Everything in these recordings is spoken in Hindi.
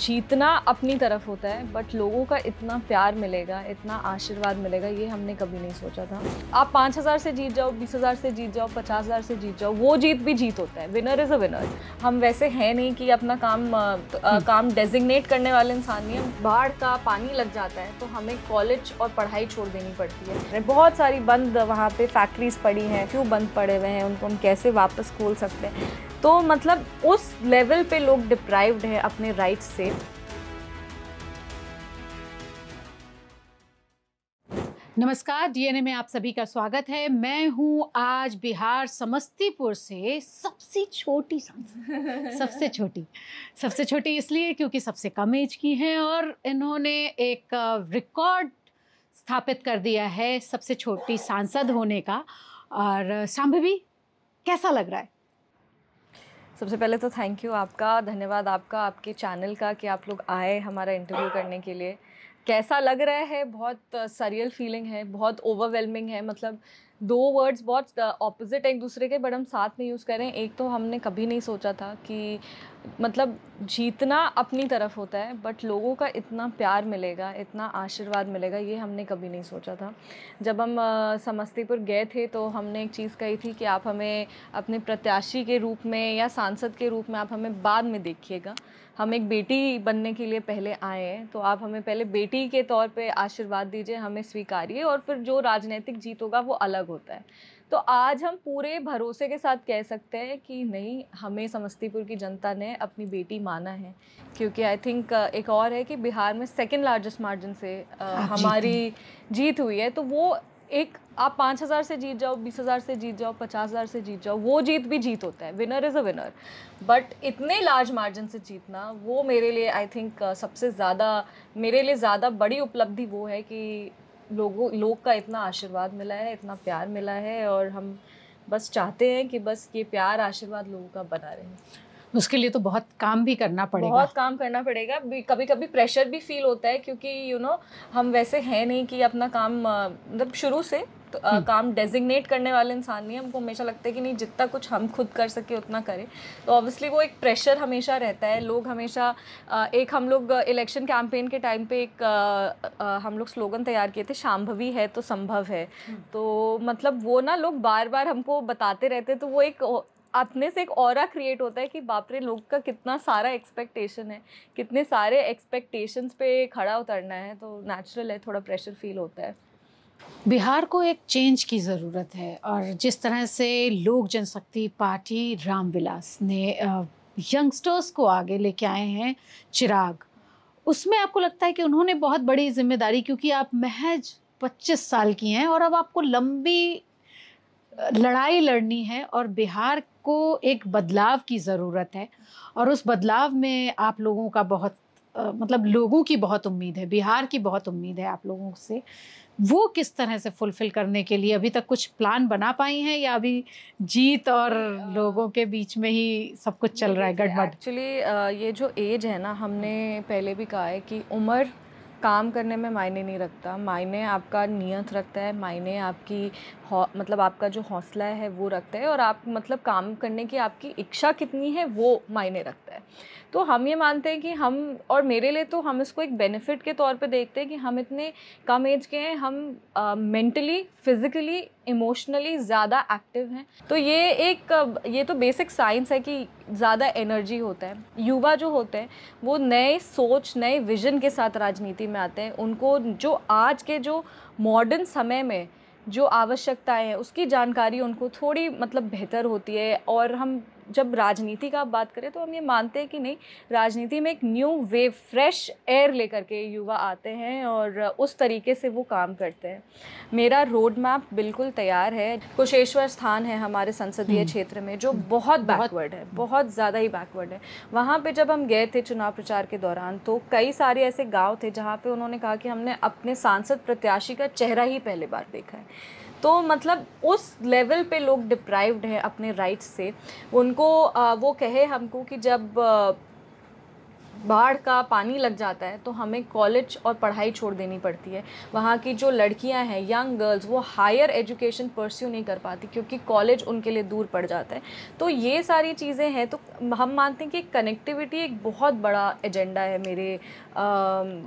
जीतना अपनी तरफ होता है बट लोगों का इतना प्यार मिलेगा इतना आशीर्वाद मिलेगा ये हमने कभी नहीं सोचा था आप पाँच हज़ार से जीत जाओ बीस हज़ार से जीत जाओ पचास हज़ार से जीत जाओ वो जीत भी जीत होता है विनर इज़ अ विनर हम वैसे हैं नहीं कि अपना काम आ, काम डेजिग्नेट करने वाले इंसान नहीं हम बाढ़ का पानी लग जाता है तो हमें कॉलेज और पढ़ाई छोड़ देनी पड़ती है बहुत सारी बंद वहाँ पर फैक्ट्रीज़ पड़ी हैं क्यों बंद पड़े हुए हैं उनको हम कैसे वापस खोल सकते हैं तो मतलब उस लेवल पे लोग डिप्राइव्ड हैं अपने राइट्स से नमस्कार डीएनए में आप सभी का स्वागत है मैं हूँ आज बिहार समस्तीपुर से सबसे छोटी सबसे छोटी सबसे छोटी इसलिए क्योंकि सबसे कम एज की हैं और इन्होंने एक रिकॉर्ड स्थापित कर दिया है सबसे छोटी सांसद होने का और सांभवी कैसा लग रहा है सबसे पहले तो थैंक यू आपका धन्यवाद आपका आपके चैनल का कि आप लोग आए हमारा इंटरव्यू करने के लिए कैसा लग रहा है बहुत सरियल फीलिंग है बहुत ओवरवेलमिंग है मतलब दो वर्ड्स बहुत ऑपोजिट एक दूसरे के बट हम साथ में यूज़ करें एक तो हमने कभी नहीं सोचा था कि मतलब जीतना अपनी तरफ होता है बट लोगों का इतना प्यार मिलेगा इतना आशीर्वाद मिलेगा ये हमने कभी नहीं सोचा था जब हम समस्तीपुर गए थे तो हमने एक चीज़ कही थी कि आप हमें अपने प्रत्याशी के रूप में या सांसद के रूप में आप हमें बाद में देखिएगा हम एक बेटी बनने के लिए पहले आए हैं तो आप हमें पहले बेटी के तौर पर आशीर्वाद दीजिए हमें स्वीकारिए और फिर जो राजनीतिक जीत होगा वो अलग होता है तो आज हम पूरे भरोसे के साथ कह सकते हैं कि नहीं हमें समस्तीपुर की जनता ने अपनी बेटी माना है क्योंकि आई थिंक एक और है कि बिहार में सेकेंड लार्जेस्ट मार्जिन से हमारी जीत हुई है तो वो एक आप पाँच हज़ार से जीत जाओ बीस हज़ार से जीत जाओ पचास हज़ार से जीत जाओ वो जीत भी जीत होता है winner is a winner but इतने लार्ज मार्जिन से जीतना वो मेरे लिए आई थिंक सबसे ज़्यादा मेरे लिए ज़्यादा बड़ी उपलब्धि वो है कि लोगों लोग का इतना आशीर्वाद मिला है इतना प्यार मिला है और हम बस चाहते हैं कि बस ये प्यार आशीर्वाद लोगों का बना रहे उसके लिए तो बहुत काम भी करना पड़ेगा बहुत काम करना पड़ेगा कभी कभी प्रेशर भी फील होता है क्योंकि यू you नो know, हम वैसे हैं नहीं कि अपना काम मतलब शुरू से तो, आ, हम्म। काम डेजिग्नेट करने वाले इंसान नहीं हमको हमेशा लगता है कि नहीं जितना कुछ हम खुद कर सके उतना करें तो ऑब्वियसली वो एक प्रेशर हमेशा रहता है लोग हमेशा आ, एक हम लोग इलेक्शन कैंपेन के टाइम पे एक आ, हम लोग स्लोगन तैयार किए थे शाम्भवी है तो संभव है हम्म। तो मतलब वो ना लोग बार बार हमको बताते रहते तो वो एक अपने से एक और क्रिएट होता है कि बापरे लोग का कितना सारा एक्सपेक्टेशन है कितने सारे एक्सपेक्टेशंस पे खड़ा उतरना है तो नेचुरल है थोड़ा प्रेशर फील होता है बिहार को एक चेंज की ज़रूरत है और जिस तरह से लोक जनशक्ति पार्टी रामविलास ने यंगस्टर्स को आगे लेके आए हैं चिराग उसमें आपको लगता है कि उन्होंने बहुत बड़ी जिम्मेदारी क्योंकि आप महज 25 साल की हैं और अब आपको लंबी लड़ाई लड़नी है और बिहार को एक बदलाव की ज़रूरत है और उस बदलाव में आप लोगों का बहुत मतलब लोगों की बहुत उम्मीद है बिहार की बहुत उम्मीद है आप लोगों से वो किस तरह से फुलफिल करने के लिए अभी तक कुछ प्लान बना पाई हैं या अभी जीत और लोगों के बीच में ही सब कुछ चल रहा है गड़बड़ एक्चुअली ये जो एज है ना हमने पहले भी कहा है कि उम्र काम करने में मायने नहीं रखता मायने आपका नियत रखता है मायने आपकी मतलब आपका जो हौसला है वो रखता है और आप मतलब काम करने की आपकी इच्छा कितनी है वो मायने रखता है तो हम ये मानते हैं कि हम और मेरे लिए तो हम इसको एक बेनिफिट के तौर पे देखते हैं कि हम इतने कम एज के हैं हम मेंटली फिज़िकली इमोशनली ज़्यादा एक्टिव हैं तो ये एक ये तो बेसिक साइंस है कि ज़्यादा एनर्जी होता है युवा जो होते हैं वो नए सोच नए विजन के साथ राजनीति में आते हैं उनको जो आज के जो मॉडर्न समय में जो आवश्यकताएं हैं उसकी जानकारी उनको थोड़ी मतलब बेहतर होती है और हम जब राजनीति का आप बात करें तो हम ये मानते हैं कि नहीं राजनीति में एक न्यू वेव फ्रेश एयर लेकर के युवा आते हैं और उस तरीके से वो काम करते हैं मेरा रोड मैप बिल्कुल तैयार है कुशेश्वर स्थान है हमारे संसदीय हम्म। क्षेत्र में जो बहुत बैकवर्ड है बहुत ज़्यादा ही बैकवर्ड है वहाँ पर जब हम गए थे चुनाव प्रचार के दौरान तो कई सारे ऐसे गाँव थे जहाँ पर उन्होंने कहा कि हमने अपने सांसद प्रत्याशी का चेहरा ही पहले बार देखा है तो मतलब उस लेवल पे लोग डिप्राइव्ड हैं अपने राइट्स से उनको वो कहे हमको कि जब बाढ़ का पानी लग जाता है तो हमें कॉलेज और पढ़ाई छोड़ देनी पड़ती है वहाँ की जो लड़कियाँ हैं यंग गर्ल्स वो हायर एजुकेशन परस्यू नहीं कर पाती क्योंकि कॉलेज उनके लिए दूर पड़ जाता है तो ये सारी चीज़ें हैं तो हम मानते हैं कि कनेक्टिविटी एक बहुत बड़ा एजेंडा है मेरे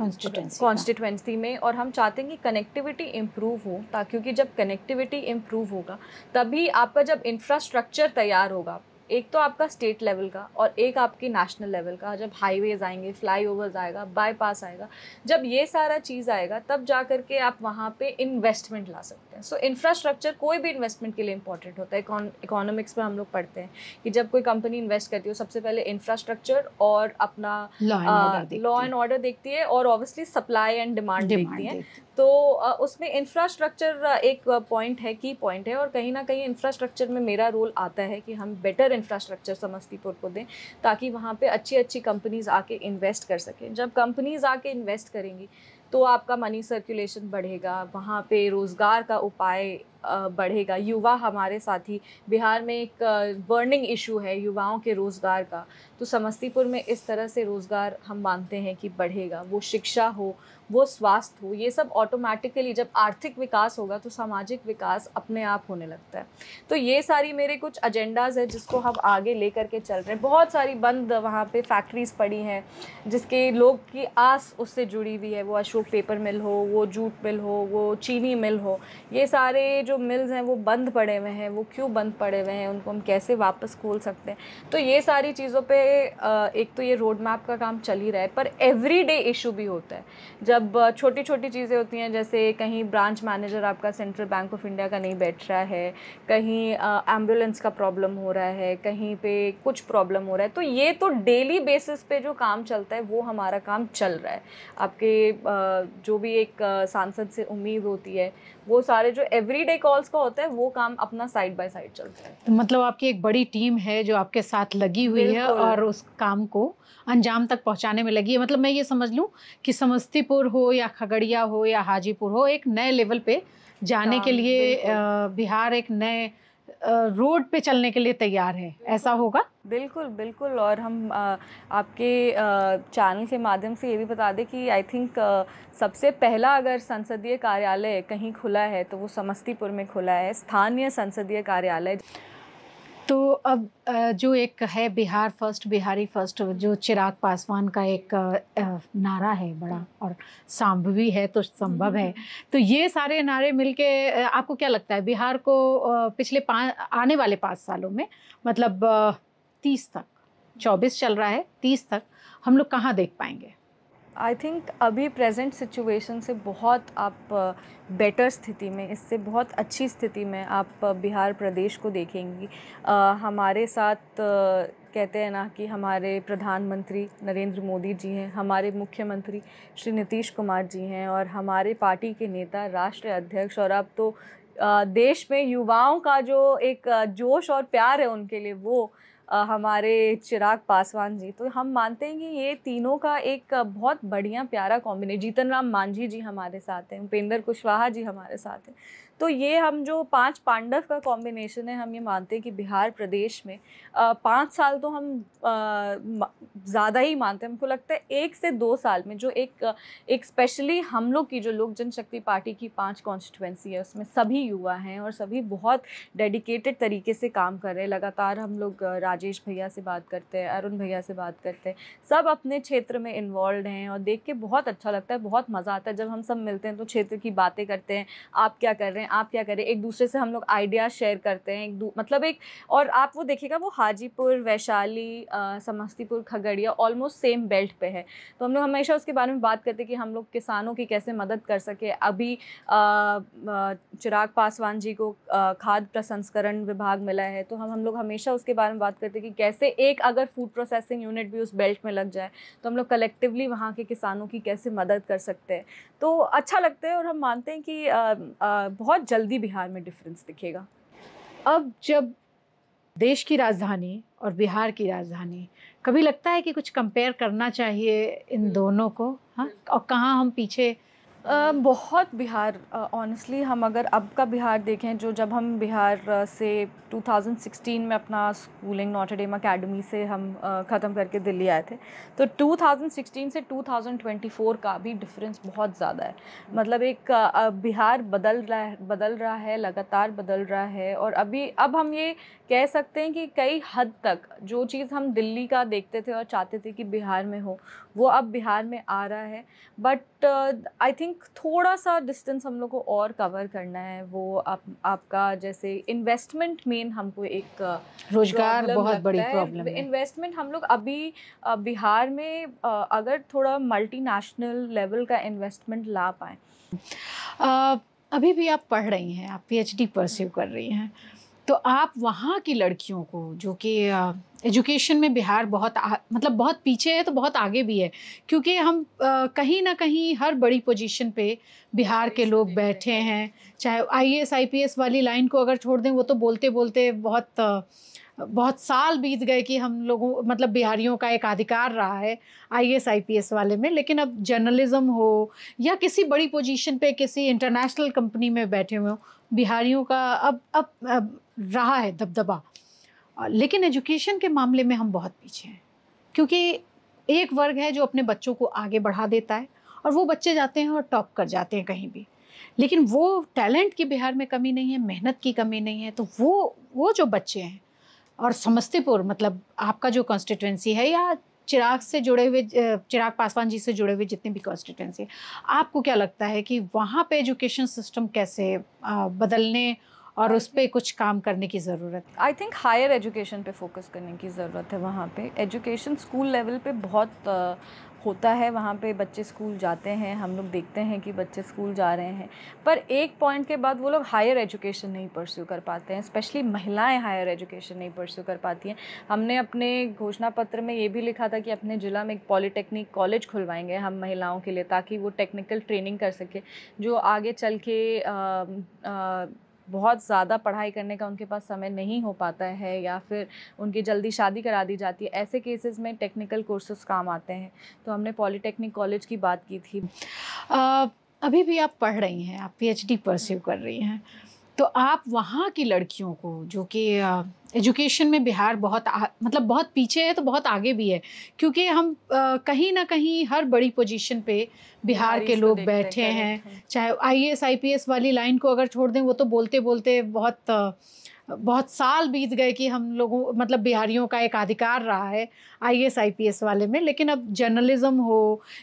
कॉन्स्टिट्यूंसी में और हम चाहते हैं कि कनेक्टिविटी इम्प्रूव हो ताकि जब कनेक्टिविटी इम्प्रूव होगा तभी आपका जब इंफ्रास्ट्रक्चर तैयार होगा एक तो आपका स्टेट लेवल का और एक आपके नेशनल लेवल का जब हाईवेज आएंगे फ्लाईओवर्स आएगा बाईपास आएगा जब ये सारा चीज़ आएगा तब जा कर के आप वहाँ पे इन्वेस्टमेंट ला सकते हैं सो so, इंफ्रास्ट्रक्चर कोई भी इन्वेस्टमेंट के लिए इंपॉर्टेंट होता है इकोनॉमिक्स में हम लोग पढ़ते हैं कि जब कोई कंपनी इन्वेस्ट करती है सबसे पहले इंफ्रास्ट्रक्चर और अपना लॉ एंड ऑर्डर देखती है और ऑब्वियसली सप्लाई एंड डिमांड देखती है तो उसमें इंफ्रास्ट्रक्चर एक पॉइंट है की पॉइंट है और कहीं ना कहीं इंफ्रास्ट्रक्चर में मेरा रोल आता है कि हम बेटर इंफ्रास्ट्रक्चर समस्तीपुर को दें ताकि वहाँ पे अच्छी अच्छी कंपनीज़ आके इन्वेस्ट कर सकें जब कंपनीज़ आके इन्वेस्ट करेंगी तो आपका मनी सर्कुलेशन बढ़ेगा वहाँ पे रोज़गार का उपाय बढ़ेगा युवा हमारे साथी बिहार में एक बर्निंग इशू है युवाओं के रोज़गार का तो समस्तीपुर में इस तरह से रोज़गार हम मानते हैं कि बढ़ेगा वो शिक्षा हो वो स्वास्थ्य हो ये सब ऑटोमेटिकली जब आर्थिक विकास होगा तो सामाजिक विकास अपने आप होने लगता है तो ये सारी मेरे कुछ एजेंडाज है जिसको हम आगे ले करके चल रहे हैं बहुत सारी बंद वहाँ पे फैक्ट्रीज़ पड़ी हैं जिसके लोग की आस उससे जुड़ी हुई है वो अशोक पेपर मिल हो वो जूट मिल हो वो चीनी मिल हो ये सारे जो मिल्स हैं वो बंद पड़े हुए हैं वो क्यों बंद पड़े हुए हैं उनको हम कैसे वापस खोल सकते हैं तो ये सारी चीज़ों पे एक तो ये रोड मैप का काम चल ही रहा है पर एवरी डे इशू भी होता है जब छोटी छोटी चीज़ें होती हैं जैसे कहीं ब्रांच मैनेजर आपका सेंट्रल बैंक ऑफ इंडिया का नहीं बैठ रहा है कहीं एम्बुलेंस का प्रॉब्लम हो रहा है कहीं पर कुछ प्रॉब्लम हो रहा है तो ये तो डेली बेसिस पे जो काम चलता है वो हमारा काम चल रहा है आपके जो भी एक सांसद से उम्मीद होती है वो सारे जो एवरीडे कॉल्स का होता है वो काम अपना साइड बाय साइड चलता है तो मतलब आपकी एक बड़ी टीम है जो आपके साथ लगी हुई है और उस काम को अंजाम तक पहुंचाने में लगी है मतलब मैं ये समझ लूँ कि समस्तीपुर हो या खगड़िया हो या हाजीपुर हो एक नए लेवल पे जाने हाँ, के लिए बिहार एक नए रोड पे चलने के लिए तैयार है ऐसा होगा बिल्कुल बिल्कुल और हम आपके चैनल के माध्यम से ये भी बता दें कि आई थिंक सबसे पहला अगर संसदीय कार्यालय कहीं खुला है तो वो समस्तीपुर में खुला है स्थानीय संसदीय कार्यालय तो अब जो एक है बिहार फर्स्ट बिहारी फर्स्ट जो चिराग पासवान का एक नारा है बड़ा हम्म। और संभवी है तो संभव है हम्म, हम्म, तो ये सारे नारे मिलके आपको क्या लगता है बिहार को पिछले पाँच आने वाले पाँच सालों में मतलब तीस तक चौबीस चल रहा है तीस तक हम लोग कहाँ देख पाएंगे आई थिंक अभी प्रेजेंट सिचुएशन से बहुत आप बेटर स्थिति में इससे बहुत अच्छी स्थिति में आप बिहार प्रदेश को देखेंगी आ, हमारे साथ आ, कहते हैं ना कि हमारे प्रधानमंत्री नरेंद्र मोदी जी हैं हमारे मुख्यमंत्री श्री नीतीश कुमार जी हैं और हमारे पार्टी के नेता राष्ट्रीय अध्यक्ष और अब तो आ, देश में युवाओं का जो एक जोश और प्यार है उनके लिए वो हमारे चिराग पासवान जी तो हम मानते हैं कि ये तीनों का एक बहुत बढ़िया प्यारा कॉम्बिनेशन जीतन राम मांझी जी हमारे साथ हैं उपेंद्र कुशवाहा जी हमारे साथ हैं तो ये हम जो पांच पांडव का कॉम्बिनेशन है हम ये मानते हैं कि बिहार प्रदेश में पाँच साल तो हम ज़्यादा ही मानते हैं हमको लगता है एक से दो साल में जो एक एक स्पेशली हम लोग की जो लोक जनशक्ति पार्टी की पांच कॉन्स्टिट्यूंसी है उसमें सभी युवा हैं और सभी बहुत डेडिकेटेड तरीके से काम कर रहे हैं लगातार हम लोग राजेश भैया से बात करते हैं अरुण भैया से बात करते हैं सब अपने क्षेत्र में इन्वॉल्व हैं और देख के बहुत अच्छा लगता है बहुत मज़ा आता है जब हम सब मिलते हैं तो क्षेत्र की बातें करते हैं आप क्या कर रहे हैं करें आप क्या करें एक दूसरे से हम लोग आइडिया शेयर करते हैं एक मतलब एक और आप वो देखिएगा वो Hajipur Vaishali Samastipur Khagaria almost same belt पे है तो हम लोग हमेशा उसके बारे में बात करते हैं कि हम लोग किसानों की कैसे मदद कर सके अभी चिराग पासवान जी को खाद प्रसंस्करण विभाग मिला है तो हम हम लोग हमेशा उसके बारे में बात करते हैं कि कैसे एक अगर फूड प्रोसेसिंग यूनिट भी उस बेल्ट में लग जाए तो हम लोग कलेक्टिवली वहाँ के किसानों की कैसे मदद कर सकते हैं तो अच्छा लगता है और हम मानते हैं कि बहुत बहुत जल्दी बिहार में डिफरेंस दिखेगा अब जब देश की राजधानी और बिहार की राजधानी कभी लगता है कि कुछ कंपेयर करना चाहिए इन हम्म। दोनों को हाँ हम्म। और कहाँ हम पीछे बहुत बिहार ऑनेस्टली हम अगर अब का बिहार देखें जो जब हम बिहार से 2016 में अपना स्कूलिंग नॉटर डेम अकेडमी से हम ख़त्म करके दिल्ली आए थे तो 2016 से 2024 का भी डिफरेंस बहुत ज़्यादा है मतलब एक बिहार बदल रहा है बदल रहा है लगातार बदल रहा है और अभी अब हम ये कह सकते हैं कि कई हद तक जो चीज़ हम दिल्ली का देखते थे और चाहते थे कि बिहार में हो वो अब बिहार में आ रहा है बट आई थिंक थोड़ा सा डिस्टेंस हम लोग को और कवर करना है वो आप आपका जैसे इन्वेस्टमेंट मेन हमको एक uh, रोजगार बहुत बड़ी प्रॉब्लम इन्वेस्टमेंट हम लोग अभी uh, बिहार में uh, अगर थोड़ा मल्टीनेशनल लेवल का इन्वेस्टमेंट ला पाए अभी भी आप पढ़ रही हैं आप पीएचडी परस्यू कर रही हैं तो आप वहाँ की लड़कियों को जो कि एजुकेशन में बिहार बहुत आ, मतलब बहुत पीछे है तो बहुत आगे भी है क्योंकि हम आ, कहीं ना कहीं हर बड़ी पोजीशन पे बिहार के लोग बैठे हैं चाहे आईएएस आईपीएस वाली लाइन को अगर छोड़ दें वो तो बोलते बोलते बहुत बहुत साल बीत गए कि हम लोगों मतलब बिहारियों का एक अधिकार रहा है I I S P S वाले में लेकिन अब जर्नलिज्म हो या किसी बड़ी पोजीशन पे किसी इंटरनेशनल कंपनी में बैठे हुए हो बिहारियों का अब अब, अब रहा है दबदबा लेकिन एजुकेशन के मामले में हम बहुत पीछे हैं क्योंकि एक वर्ग है जो अपने बच्चों को आगे बढ़ा देता है और वो बच्चे जाते हैं और टॉप कर जाते हैं कहीं भी लेकिन वो टैलेंट की बिहार में कमी नहीं है मेहनत की कमी नहीं है तो वो वो जो बच्चे हैं और समस्तीपुर मतलब आपका जो कॉन्स्टिट्यूंसी है या चिराग से जुड़े हुए चिराग पासवान जी से जुड़े हुए जितने भी कॉन्स्टिट्यूंसी आपको क्या लगता है कि वहाँ पे एजुकेशन सिस्टम कैसे बदलने और उस पर कुछ काम करने की ज़रूरत आई थिंक हायर एजुकेशन पे फोकस करने की ज़रूरत है वहाँ पे एजुकेशन स्कूल लेवल पे बहुत होता है वहाँ पे बच्चे स्कूल जाते हैं हम लोग देखते हैं कि बच्चे स्कूल जा रहे हैं पर एक पॉइंट के बाद वो लोग हायर एजुकेशन नहीं परस्यू कर पाते हैं स्पेशली महिलाएं हायर एजुकेशन नहीं परस्यू कर पाती हैं हमने अपने घोषणा पत्र में ये भी लिखा था कि अपने ज़िला में एक पॉलीटेक्निक कॉलेज खुलवाएंगे हम महिलाओं के लिए ताकि वो टेक्निकल ट्रेनिंग कर सके जो आगे चल के आ, आ, बहुत ज़्यादा पढ़ाई करने का उनके पास समय नहीं हो पाता है या फिर उनकी जल्दी शादी करा दी जाती है ऐसे केसेस में टेक्निकल कोर्सेज काम आते हैं तो हमने पॉलीटेक्निक कॉलेज की बात की थी आ, अभी भी आप पढ़ रही हैं आप पीएचडी परस्यू कर रही हैं तो आप वहाँ की लड़कियों को जो कि एजुकेशन में बिहार बहुत आ, मतलब बहुत पीछे है तो बहुत आगे भी है क्योंकि हम आ, कहीं ना कहीं हर बड़ी पोजीशन पे बिहार के लोग बैठे हैं एस चाहे आईएएस आईपीएस वाली लाइन को अगर छोड़ दें वो तो बोलते बोलते बहुत बहुत साल बीत गए कि हम लोगों मतलब बिहारियों का एक अधिकार रहा है आईएएस आईपीएस वाले में लेकिन अब जर्नलिज्म हो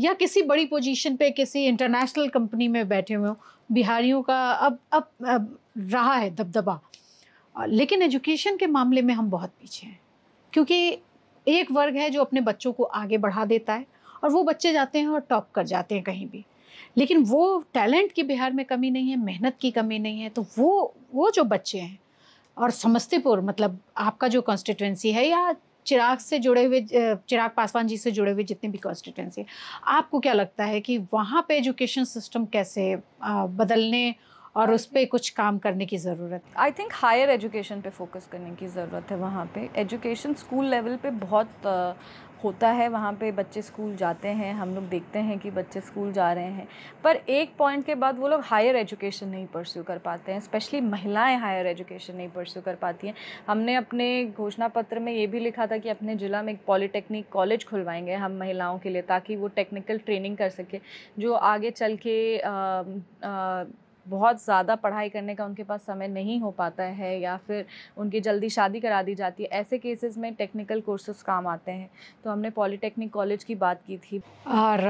या किसी बड़ी पोजीशन पे किसी इंटरनेशनल कंपनी में बैठे हुए हो बिहारियों का अब अब, अब रहा है दबदबा लेकिन एजुकेशन के मामले में हम बहुत पीछे हैं क्योंकि एक वर्ग है जो अपने बच्चों को आगे बढ़ा देता है और वो बच्चे जाते हैं और टॉप कर जाते हैं कहीं भी लेकिन वो टैलेंट की बिहार में कमी नहीं है मेहनत की कमी नहीं है तो वो वो जो बच्चे हैं और समस्तीपुर मतलब आपका जो कॉन्स्टिट्यूंसी है या चिराग से जुड़े हुए चिराग पासवान जी से जुड़े हुए जितने भी कॉन्स्टिट्यूंसी आपको क्या लगता है कि वहाँ पे एजुकेशन सिस्टम कैसे बदलने और उस पर कुछ काम करने की ज़रूरत आई थिंक हायर एजुकेशन पे फोकस करने की ज़रूरत है वहाँ पे एजुकेशन स्कूल लेवल पे बहुत होता है वहाँ पे बच्चे स्कूल जाते हैं हम लोग देखते हैं कि बच्चे स्कूल जा रहे हैं पर एक पॉइंट के बाद वो लोग हायर एजुकेशन नहीं परस्यू कर पाते हैं स्पेशली महिलाएं हायर एजुकेशन नहीं परस्यू कर पाती हैं हमने अपने घोषणा पत्र में ये भी लिखा था कि अपने ज़िला में एक पॉलीटेक्निक कॉलेज खुलवाएंगे हम महिलाओं के लिए ताकि वो टेक्निकल ट्रेनिंग कर सके जो आगे चल के आ, आ, बहुत ज़्यादा पढ़ाई करने का उनके पास समय नहीं हो पाता है या फिर उनकी जल्दी शादी करा दी जाती है ऐसे केसेस में टेक्निकल कोर्सेज काम आते हैं तो हमने पॉलीटेक्निक कॉलेज की बात की थी और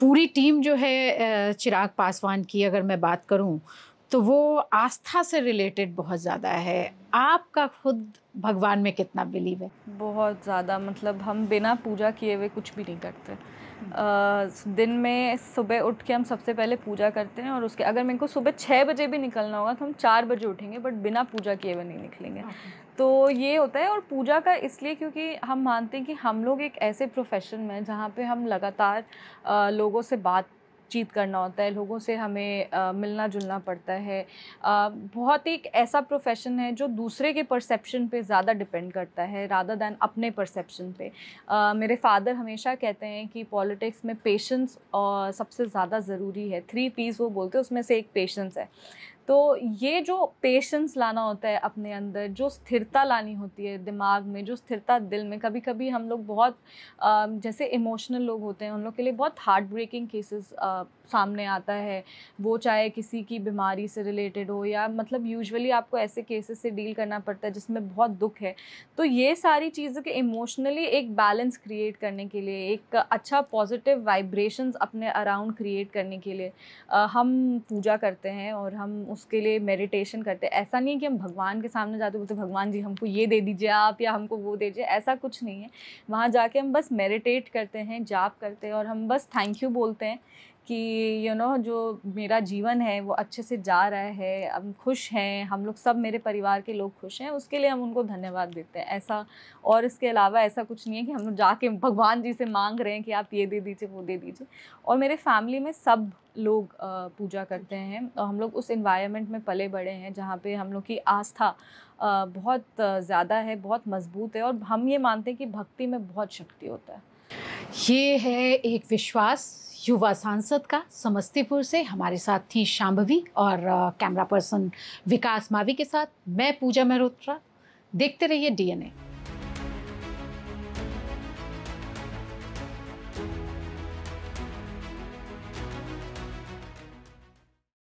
पूरी टीम जो है चिराग पासवान की अगर मैं बात करूं तो वो आस्था से रिलेटेड बहुत ज़्यादा है आपका खुद भगवान में कितना बिलीव है बहुत ज़्यादा मतलब हम बिना पूजा किए हुए कुछ भी नहीं करते दिन में सुबह उठ के हम सबसे पहले पूजा करते हैं और उसके अगर मेरे को सुबह छः बजे भी निकलना होगा तो हम चार बजे उठेंगे बट बिना पूजा किए हुए नहीं निकलेंगे तो ये होता है और पूजा का इसलिए क्योंकि हम मानते हैं कि हम लोग एक ऐसे प्रोफेशन में जहाँ पे हम लगातार लोगों से बात बातचीत करना होता है लोगों से हमें आ, मिलना जुलना पड़ता है आ, बहुत एक ऐसा प्रोफेशन है जो दूसरे के परसेप्शन पे ज़्यादा डिपेंड करता है राधा दैन अपने परसेप्शन पे आ, मेरे फादर हमेशा कहते हैं कि पॉलिटिक्स में पेशेंस सबसे ज़्यादा ज़रूरी है थ्री पीस वो बोलते हैं उसमें से एक पेशेंस है तो ये जो पेशेंस लाना होता है अपने अंदर जो स्थिरता लानी होती है दिमाग में जो स्थिरता दिल में कभी कभी हम लोग बहुत जैसे इमोशनल लोग होते हैं उन लोग के लिए बहुत हार्ट ब्रेकिंग केसेस सामने आता है वो चाहे किसी की बीमारी से रिलेटेड हो या मतलब यूजुअली आपको ऐसे केसेस से डील करना पड़ता है जिसमें बहुत दुख है तो ये सारी चीज़ों के इमोशनली एक बैलेंस क्रिएट करने के लिए एक अच्छा पॉजिटिव वाइब्रेशन अपने अराउंड क्रिएट करने के लिए आ, हम पूजा करते हैं और हम उसके लिए मेडिटेशन करते हैं ऐसा नहीं है कि हम भगवान के सामने जाते बोलते भगवान जी हमको ये दे दीजिए आप या हमको वो दे दीजिए ऐसा कुछ नहीं है वहाँ जाके हम बस मेडिटेट करते हैं जाप करते हैं और हम बस थैंक यू बोलते हैं कि यू you नो know, जो मेरा जीवन है वो अच्छे से जा रहा है हम खुश हैं हम लोग सब मेरे परिवार के लोग खुश हैं उसके लिए हम उनको धन्यवाद देते हैं ऐसा और इसके अलावा ऐसा कुछ नहीं है कि हम लोग जाके भगवान जी से मांग रहे हैं कि आप ये दे दीजिए वो दे दीजिए और मेरे फैमिली में सब लोग पूजा करते हैं और हम लोग उस इन्वायरमेंट में पले बड़े हैं जहाँ पे हम लोग की आस्था बहुत ज़्यादा है बहुत मजबूत है और हम ये मानते हैं कि भक्ति में बहुत शक्ति होता है ये है एक विश्वास युवा सांसद का समस्तीपुर से हमारे साथ थी शाम्भवी और कैमरा पर्सन विकास मावी के साथ मैं पूजा मेहरोत्रा देखते रहिए डीएनए